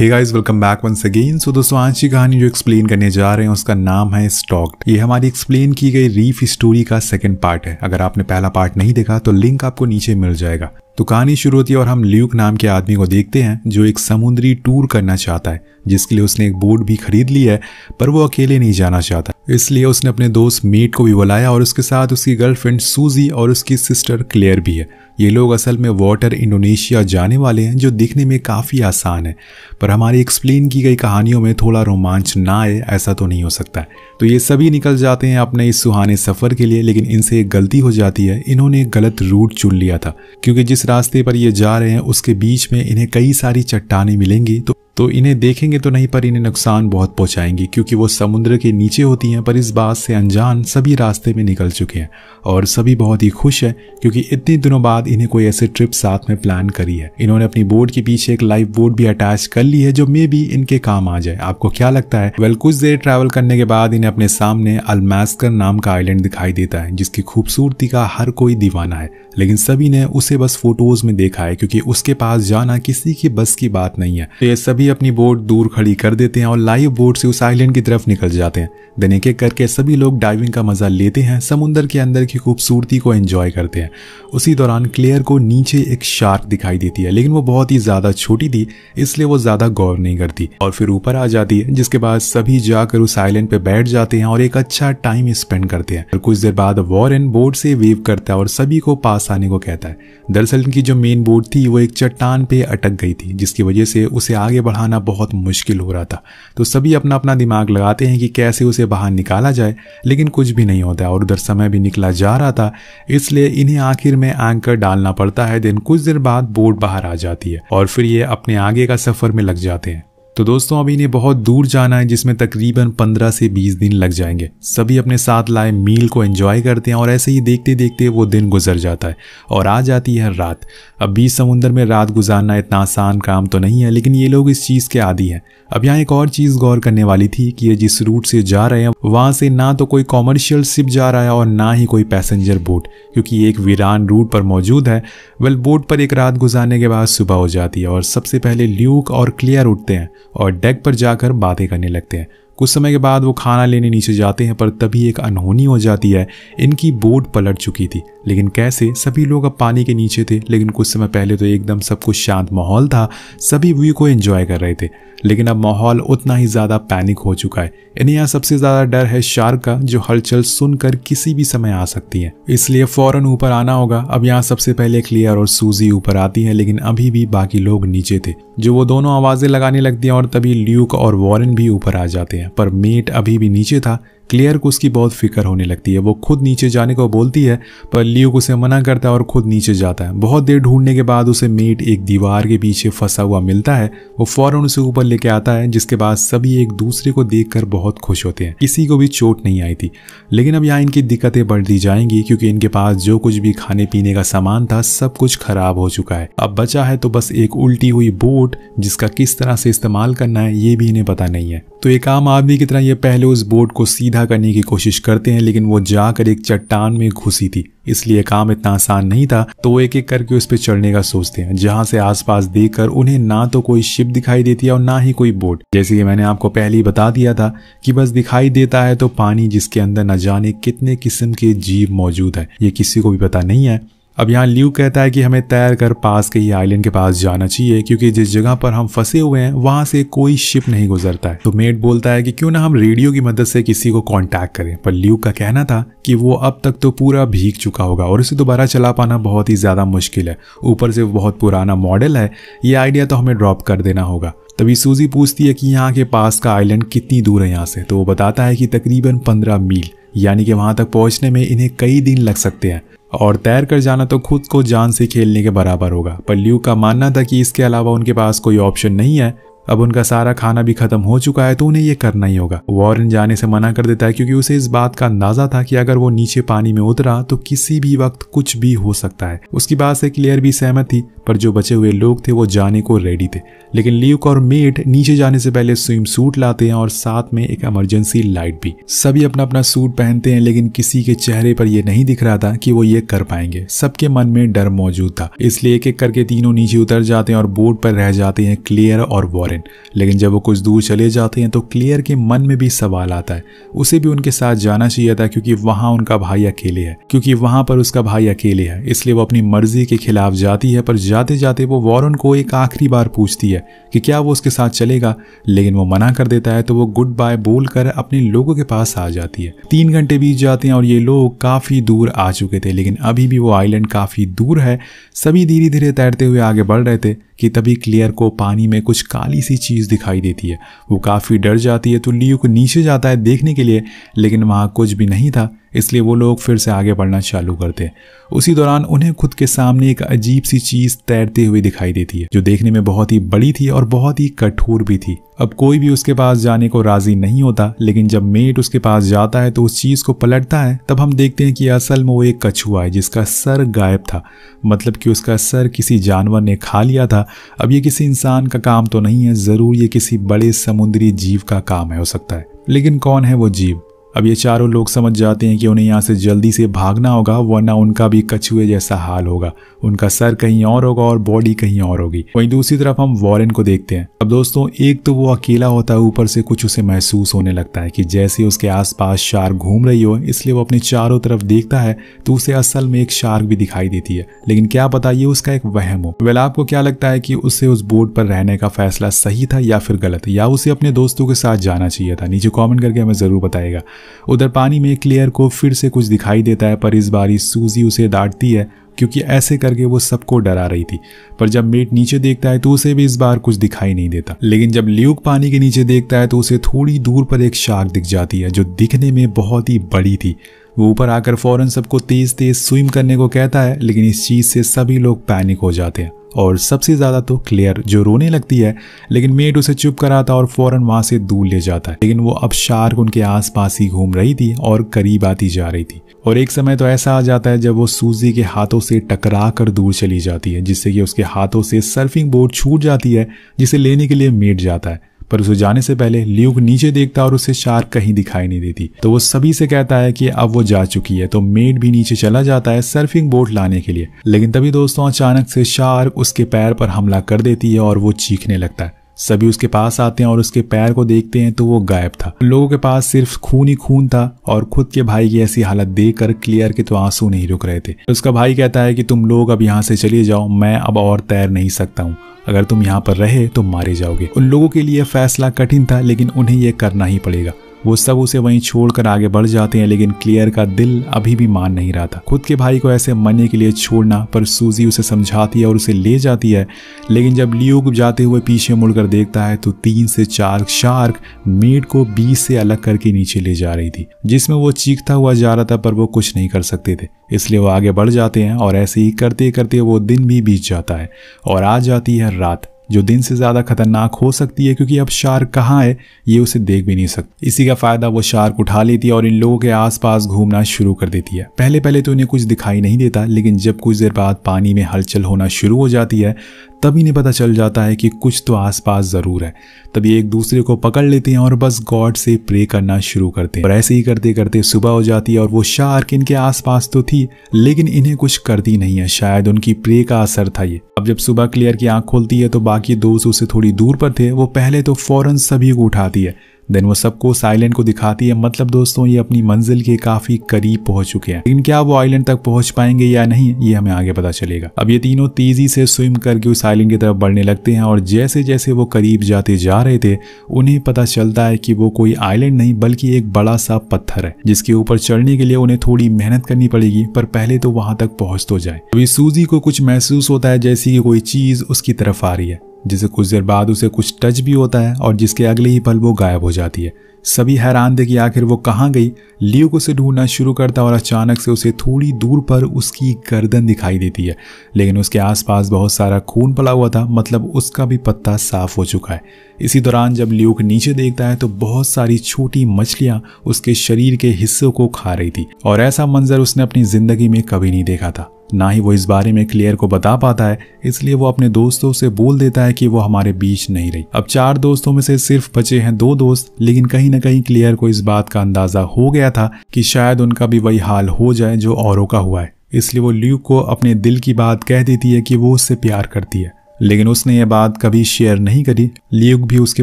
हे guys welcome back once again so दोस्तों आज की कहानी जो एक्सप्लेन करने जा रहे हैं उसका नाम है स्टॉक्ड ये हमारी एक्सप्लेन की गई रीफ स्टोरी का सेकंड पार्ट है अगर आपने पहला पार्ट नहीं देखा तो लिंक आपको नीचे मिल जाएगा तो कहानी शुरू होती है और हम ल्यूक नाम के आदमी को देखते हैं जो एक समुद्री टूर करना चाहता है जिसके लिए उसने एक बोट भी खरीद ली है पर वो अकेले नहीं जाना चाहता इसलिए उसने अपने दोस्त मेट को भी बुलाया और उसके साथ उसकी गर्लफ्रेंड सूजी और उसकी सिस्टर क्लेयर भी है ये लोग असल में वाटर इंडोनेशिया जाने वाले हैं जो दिखने में काफ़ी आसान है पर हमारी एक्सप्लेन की गई कहानियों में थोड़ा रोमांच ना आए ऐसा तो नहीं हो सकता तो ये सभी निकल जाते हैं अपने इस सुहाने सफ़र के लिए लेकिन इनसे एक गलती हो जाती है इन्होंने एक गलत रूट चुन लिया था क्योंकि जिस रास्ते पर ये जा रहे हैं उसके बीच में इन्हें कई सारी चट्टानें मिलेंगी तो तो इन्हें देखेंगे तो नहीं पर इन्हें नुकसान बहुत पहुंचाएंगी क्योंकि वो समुद्र के नीचे होती हैं पर इस बात से अनजान सभी रास्ते में निकल चुके हैं और सभी बहुत ही खुश हैं क्योंकि इतने दिनों बाद इन्हें कोई ऐसे ट्रिप साथ में प्लान करी है इन्होंने अपनी बोर्ड के पीछे एक लाइफ बोर्ड भी अटैच कर ली है जो मे भी इनके काम आ जाए आपको क्या लगता है वेल कुछ देर ट्रैवल करने के बाद इन्हें अपने सामने अलमैस्कर नाम का आइलैंड दिखाई देता है जिसकी खूबसूरती का हर कोई दीवाना है लेकिन सभी ने उसे बस फोटोज में देखा है क्योंकि उसके पास जाना किसी की बस की बात नहीं है तो ये सभी अपनी बोट दूर खड़ी कर देते हैं और लाइव बोट से उस आइलैंड की तरफ निकल जाते हैं दिन एक करके सभी लोग डाइविंग का मजा लेते हैं समुन्द्र के अंदर की खूबसूरती को एंजॉय करते हैं उसी दौरान क्लेयर को नीचे एक शार्क दिखाई देती है लेकिन वो बहुत ही ज्यादा छोटी थी इसलिए वो ज्यादा गौर नहीं करती और फिर ऊपर आ जाती है जिसके बाद सभी जाकर उस आइलैंड पे बैठ जाते हैं और एक अच्छा टाइम स्पेंड करते हैं और कुछ देर बाद वॉरन बोट से वेव करता है और सभी को पास आने को कहता है दरअसल की जो मेन बोट थी वो एक चट्टान पे अटक गई थी जिसकी वजह से उसे आगे बढ़ाना बहुत मुश्किल हो रहा था तो सभी अपना अपना दिमाग लगाते हैं कि कैसे उसे बाहर निकाला जाए लेकिन कुछ भी नहीं होता और उधर समय भी निकला जा रहा था इसलिए इन्हें आखिर में एंकर डालना पड़ता है दिन कुछ देर बाद बोट बाहर आ जाती है और फिर ये अपने आगे का सफर में लग जाते हैं तो दोस्तों अभी इन्हें बहुत दूर जाना है जिसमें तकरीबन 15 से 20 दिन लग जाएंगे सभी अपने साथ लाए मील को एंजॉय करते हैं और ऐसे ही देखते देखते वो दिन गुजर जाता है और आ जाती है रात अब बीच समुंदर में रात गुजारना इतना आसान काम तो नहीं है लेकिन ये लोग इस चीज़ के आदि हैं अब यहाँ एक और चीज़ गौर करने वाली थी कि ये जिस रूट से जा रहे हैं वहाँ से ना तो कोई कॉमर्शियल शिप जा रहा है और ना ही कोई पैसेंजर बोट क्योंकि एक वीरान रूट पर मौजूद है वेल बोट पर एक रात गुजारने के बाद सुबह हो जाती है और सबसे पहले ल्यूक और क्लियर उठते हैं और डेक पर जाकर बातें करने लगते हैं कुछ समय के बाद वो खाना लेने नीचे जाते हैं पर तभी एक अनहोनी हो जाती है इनकी बोट पलट चुकी थी लेकिन कैसे सभी लोग अब पानी के नीचे थे लेकिन कुछ समय पहले तो एकदम सब कुछ शांत माहौल था सभी व्यू को एंजॉय कर रहे थे लेकिन अब माहौल उतना ही ज़्यादा पैनिक हो चुका है इन्हें यहाँ सबसे ज़्यादा डर है शार्क का जो हलचल सुनकर किसी भी समय आ सकती है इसलिए फ़ौरन ऊपर आना होगा अब यहाँ सबसे पहले क्लियर और सूजी ऊपर आती है लेकिन अभी भी बाकी लोग नीचे थे जो वो दोनों आवाज़ें लगाने लगती हैं और तभी ल्यूक और वॉरन भी ऊपर आ जाते हैं पर मेट अभी भी नीचे था क्लियर को उसकी बहुत फिक्र होने लगती है वो खुद नीचे जाने को बोलती है पर लियो उसे मना करता है और खुद नीचे जाता है बहुत देर ढूंढने के बाद उसे मेट एक दीवार के पीछे फंसा हुआ मिलता है वो फौरन उसे ऊपर लेके आता है जिसके बाद सभी एक दूसरे को देख बहुत खुश होते हैं किसी को भी चोट नहीं आई थी लेकिन अब यहाँ इनकी दिक्कतें बढ़ती जाएंगी क्योंकि इनके पास जो कुछ भी खाने पीने का सामान था सब कुछ खराब हो चुका है अब बचा है तो बस एक उल्टी हुई बोट जिसका किस तरह से इस्तेमाल करना है ये भी इन्हें पता नहीं है तो एक आम आदमी की तरह ये पहले उस बोट को सीधा सीधा करने की कोशिश करते हैं लेकिन वो जाकर एक चट्टान में घुसी थी इसलिए काम इतना आसान नहीं था तो एक एक करके उस पर चढ़ने का सोचते हैं जहां से आसपास देखकर उन्हें ना तो कोई शिप दिखाई देती है और ना ही कोई बोट जैसे कि मैंने आपको पहले ही बता दिया था कि बस दिखाई देता है तो पानी जिसके अंदर न जाने कितने किस्म के जीव मौजूद है ये किसी को भी पता नहीं है अब यहाँ ल्यू कहता है कि हमें तैर कर पास के ही आइलैंड के पास जाना चाहिए क्योंकि जिस जगह पर हम फंसे हुए हैं वहां से कोई शिप नहीं गुजरता है तो मेट बोलता है कि क्यों ना हम रेडियो की मदद से किसी को कॉन्टैक्ट करें पर ल्यू का कहना था कि वो अब तक तो पूरा भीग चुका होगा और उसे दोबारा चला पाना बहुत ही ज़्यादा मुश्किल है ऊपर से बहुत पुराना मॉडल है ये आइडिया तो हमें ड्रॉप कर देना होगा तभी सूजी पूछती है कि यहाँ के पास का आइलैंड कितनी दूर है यहाँ से तो वो बताता है कि तकरीबन पंद्रह मील यानी कि वहां तक पहुंचने में इन्हें कई दिन लग सकते हैं और तैर कर जाना तो खुद को जान से खेलने के बराबर होगा पर ल्यू का मानना था कि इसके अलावा उनके पास कोई ऑप्शन नहीं है अब उनका सारा खाना भी खत्म हो चुका है तो उन्हें ये करना ही होगा वॉरन जाने से मना कर देता है क्योंकि उसे इस बात का अंदाजा था कि अगर वो नीचे पानी में उतरा तो किसी भी वक्त कुछ भी हो सकता है उसकी बात से क्लियर भी सहमत थी पर जो बचे हुए लोग थे वो जाने को रेडी थे लेकिन ल्यूक और मेट नीचे जाने से पहले स्विम सूट लाते हैं और साथ में एक इमरजेंसी लाइट भी सभी अपना अपना सूट पहनते हैं लेकिन किसी के चेहरे पर यह नहीं दिख रहा था कि वो ये कर पाएंगे सबके मन में डर मौजूद था इसलिए एक एक करके तीनों नीचे उतर जाते हैं और बोर्ड पर रह जाते हैं क्लियर और वॉरन फ्रेंड लेकिन जब वो कुछ दूर चले जाते हैं तो क्लियर के मन में भी सवाल आता है उसे भी उनके साथ जाना चाहिए था क्योंकि वहां उनका भाई अकेले है क्योंकि वहां पर उसका भाई अकेले है इसलिए वो अपनी मर्जी के खिलाफ जाती है पर जाते जाते वो वॉरन को एक आखिरी बार पूछती है कि क्या वो उसके साथ चलेगा लेकिन वो मना कर देता है तो वो गुड बाय बोलकर अपने लोगों के पास आ जाती है तीन घंटे बीत जाते हैं और ये लोग काफ़ी दूर आ चुके थे लेकिन अभी भी वो आईलैंड काफ़ी दूर है सभी धीरे धीरे तैरते हुए आगे बढ़ रहे थे कि तभी क्लियर को पानी में कुछ काली सी चीज़ दिखाई देती है वो काफ़ी डर जाती है तो लियो को नीचे जाता है देखने के लिए लेकिन वहाँ कुछ भी नहीं था इसलिए वो लोग फिर से आगे बढ़ना चालू करते हैं उसी दौरान उन्हें खुद के सामने एक अजीब सी चीज तैरते हुए दिखाई देती है जो देखने में बहुत ही बड़ी थी और बहुत ही कठोर भी थी अब कोई भी उसके पास जाने को राजी नहीं होता लेकिन जब मेट उसके पास जाता है तो उस चीज को पलटता है तब हम देखते हैं कि असल में वो एक कछुआ है जिसका सर गायब था मतलब कि उसका सर किसी जानवर ने खा लिया था अब ये किसी इंसान का काम तो नहीं है जरूर ये किसी बड़े समुद्री जीव का काम है हो सकता है लेकिन कौन है वो जीव अब ये चारों लोग समझ जाते हैं कि उन्हें यहाँ से जल्दी से भागना होगा वरना उनका भी कछुए जैसा हाल होगा उनका सर कहीं और होगा और बॉडी कहीं और होगी वहीं दूसरी तरफ हम वॉरेन को देखते हैं अब दोस्तों एक तो वो अकेला होता है ऊपर से कुछ उसे महसूस होने लगता है कि जैसे उसके आसपास शार्क घूम रही हो इसलिए वो अपने चारों तरफ देखता है तो उसे असल में एक शार्क भी दिखाई देती है लेकिन क्या पता ये उसका एक वहम हो वेल आपको क्या लगता है कि उसे उस बोर्ड पर रहने का फैसला सही था या फिर गलत या उसे अपने दोस्तों के साथ जाना चाहिए था नीचे कॉमेंट करके हमें जरूर बताएगा उधर पानी में क्लियर को फिर से कुछ दिखाई देता है पर इस बार सूजी उसे डांटती है क्योंकि ऐसे करके वो सबको डरा रही थी पर जब मेट नीचे देखता है तो उसे भी इस बार कुछ दिखाई नहीं देता लेकिन जब ल्यूक पानी के नीचे देखता है तो उसे थोड़ी दूर पर एक शार्क दिख जाती है जो दिखने में बहुत ही बड़ी थी वो ऊपर आकर फौरन सबको तेज तेज स्विम करने को कहता है लेकिन इस चीज़ से सभी लोग पैनिक हो जाते हैं और सबसे ज़्यादा तो क्लियर जो रोने लगती है लेकिन मेट उसे चुप कराता और फौरन वहाँ से दूर ले जाता है लेकिन वो अब शार्क उनके आसपास ही घूम रही थी और करीब आती जा रही थी और एक समय तो ऐसा आ जाता है जब वो सूजी के हाथों से टकरा कर दूर चली जाती है जिससे कि उसके हाथों से सर्फिंग बोर्ड छूट जाती है जिसे लेने के लिए मेट जाता है पर उसे जाने से पहले ल्यूक नीचे देखता और उसे शार्क कहीं दिखाई नहीं देती तो वो सभी से कहता है कि अब वो जा चुकी है तो मेड भी नीचे चला जाता है सर्फिंग बोट लाने के लिए लेकिन तभी दोस्तों अचानक से शार्क उसके पैर पर हमला कर देती है और वो चीखने लगता है सभी उसके पास आते हैं और उसके पैर को देखते हैं तो वो गायब था लोगों के पास सिर्फ खून ही खून था और खुद के भाई की ऐसी हालत देख कर क्लियर के तो आंसू नहीं रुक रहे थे उसका भाई कहता है कि तुम लोग अब यहाँ से चले जाओ मैं अब और तैर नहीं सकता हूँ अगर तुम यहाँ पर रहे तो मारे जाओगे उन लोगों के लिए फैसला कठिन था लेकिन उन्हें यह करना ही पड़ेगा वो सब उसे वहीं छोड़कर आगे बढ़ जाते हैं लेकिन क्लियर का दिल अभी भी मान नहीं रहा था खुद के भाई को ऐसे मरने के लिए छोड़ना पर सूजी उसे समझाती है और उसे ले जाती है लेकिन जब लियूग जाते हुए पीछे मुड़कर देखता है तो तीन से चार शार्क मेड को बीस से अलग करके नीचे ले जा रही थी जिसमें वो चीखता हुआ जा रहा था पर वो कुछ नहीं कर सकते थे इसलिए वो आगे बढ़ जाते हैं और ऐसे ही करते करते वो दिन भी बीत जाता है और आ जाती है रात जो दिन से ज़्यादा खतरनाक हो सकती है क्योंकि अब शार्क कहाँ है ये उसे देख भी नहीं सकती इसी का फ़ायदा वो शार्क उठा लेती है और इन लोगों के आसपास घूमना शुरू कर देती है पहले पहले तो इन्हें कुछ दिखाई नहीं देता लेकिन जब कुछ देर बाद पानी में हलचल होना शुरू हो जाती है तभी नहीं पता चल जाता है कि कुछ तो आसपास ज़रूर है तभी एक दूसरे को पकड़ लेते हैं और बस गॉड से प्रे करना शुरू करते हैं और ऐसे ही करते करते सुबह हो जाती है और वो शार्क इनके आसपास तो थी लेकिन इन्हें कुछ करती नहीं है शायद उनकी प्रे का असर था ये अब जब सुबह क्लियर की आंख खोलती है तो बाकी दोस्त उसे थोड़ी दूर पर थे वो पहले तो फौरन सभी को उठाती है देन वो सबको उस आइलैंड को दिखाती है मतलब दोस्तों ये अपनी मंजिल के काफी करीब पहुंच चुके हैं लेकिन क्या वो आइलैंड तक पहुंच पाएंगे या नहीं ये हमें आगे पता चलेगा अब ये तीनों तेजी से स्विम करके उस आइलैंड की तरफ बढ़ने लगते हैं और जैसे जैसे वो करीब जाते जा रहे थे उन्हें पता चलता है कि वो कोई आइलैंड नहीं बल्कि एक बड़ा सा पत्थर है जिसके ऊपर चढ़ने के लिए उन्हें थोड़ी मेहनत करनी पड़ेगी पर पहले तो वहां तक पहुंच तो जाए अभी सूजी को कुछ महसूस होता है जैसे कि कोई चीज उसकी तरफ आ रही है जिसे कुछ देर बाद उसे कुछ टच भी होता है और जिसके अगले ही पल वो गायब हो जाती है सभी हैरान थे कि आखिर वो कहाँ गई को उसे ढूंढना शुरू करता और अचानक से उसे थोड़ी दूर पर उसकी गर्दन दिखाई देती है लेकिन उसके आसपास बहुत सारा खून पला हुआ था मतलब उसका भी पत्ता साफ हो चुका है इसी दौरान जब के नीचे देखता है तो बहुत सारी छोटी मछलियाँ उसके शरीर के हिस्सों को खा रही थी और ऐसा मंजर उसने अपनी ज़िंदगी में कभी नहीं देखा था ना ही वो इस बारे में क्लियर को बता पाता है इसलिए वो अपने दोस्तों से बोल देता है कि वो हमारे बीच नहीं रही अब चार दोस्तों में से सिर्फ बचे हैं दो दोस्त लेकिन कहीं ना कहीं क्लियर को इस बात का अंदाजा हो गया था कि शायद उनका भी वही हाल हो जाए जो औरों का हुआ है इसलिए वो ल्यूक को अपने दिल की बात कह देती है कि वो उससे प्यार करती है लेकिन उसने ये बात कभी शेयर नहीं करी लियुक भी उसके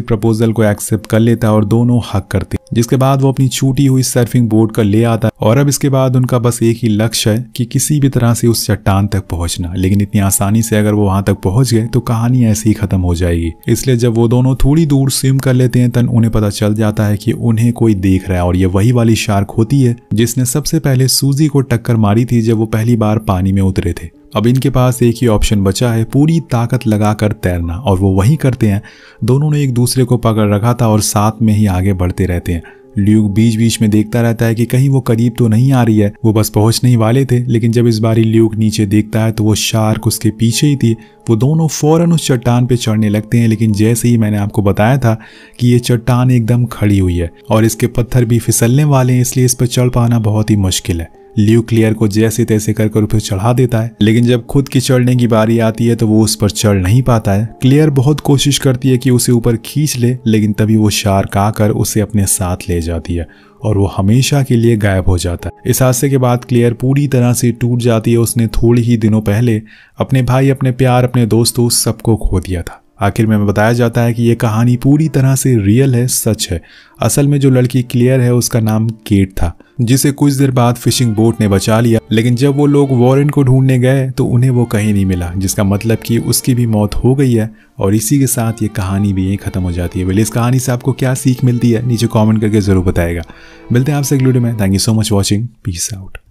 प्रपोजल को एक्सेप्ट कर लेता और दोनों हक करते जिसके बाद वो अपनी छूटी हुई सर्फिंग बोर्ड का ले आता और अब इसके बाद उनका बस एक ही लक्ष्य है कि किसी भी तरह से उस चट्टान तक पहुंचना लेकिन इतनी आसानी से अगर वो वहां तक पहुंच गए तो कहानी ऐसे ही खत्म हो जाएगी इसलिए जब वो दोनों थोड़ी दूर स्विम कर लेते हैं तन उन्हें पता चल जाता है कि उन्हें कोई देख रहा है और ये वही वाली शार्क होती है जिसने सबसे पहले सूजी को टक्कर मारी थी जब वो पहली बार पानी में उतरे थे अब इनके पास एक ही ऑप्शन बचा है पूरी ताकत लगाकर तैरना और वो वही करते हैं दोनों ने एक दूसरे को पकड़ रखा था और साथ में ही आगे बढ़ते रहते हैं ल्यूक बीच बीच में देखता रहता है कि कहीं वो करीब तो नहीं आ रही है वो बस पहुंचने ही वाले थे लेकिन जब इस बारी ल्यूक नीचे देखता है तो वो शार्क उसके पीछे ही थी वो दोनों फौरन उस चट्टान पे चढ़ने लगते हैं लेकिन जैसे ही मैंने आपको बताया था कि ये चट्टान एकदम खड़ी हुई है और इसके पत्थर भी फिसलने वाले हैं इसलिए इस पर चढ़ पाना बहुत ही मुश्किल है ल्यू क्लियर को जैसे तैसे कर कर चढ़ा देता है लेकिन जब खुद की चढ़ने की बारी आती है तो वो उस पर चढ़ नहीं पाता है क्लियर बहुत कोशिश करती है कि उसे ऊपर खींच ले लेकिन तभी वो शार्क आकर उसे अपने साथ ले जाती है और वो हमेशा के लिए गायब हो जाता है इस हादसे के बाद क्लियर पूरी तरह से टूट जाती है उसने थोड़े ही दिनों पहले अपने भाई अपने प्यार अपने दोस्तों सबको खो दिया था आखिर में हमें बताया जाता है कि ये कहानी पूरी तरह से रियल है सच है असल में जो लड़की क्लियर है उसका नाम केट था जिसे कुछ देर बाद फिशिंग बोट ने बचा लिया लेकिन जब वो लोग वॉरेन को ढूंढने गए तो उन्हें वो कहीं नहीं मिला जिसका मतलब कि उसकी भी मौत हो गई है और इसी के साथ ये कहानी भी यही खत्म हो जाती है बोले इस कहानी से आपको क्या सीख मिलती है नीचे कॉमेंट करके जरूर बताएगा मिलते हैं आपसे अगले वीडियो में thank you so much watching peace out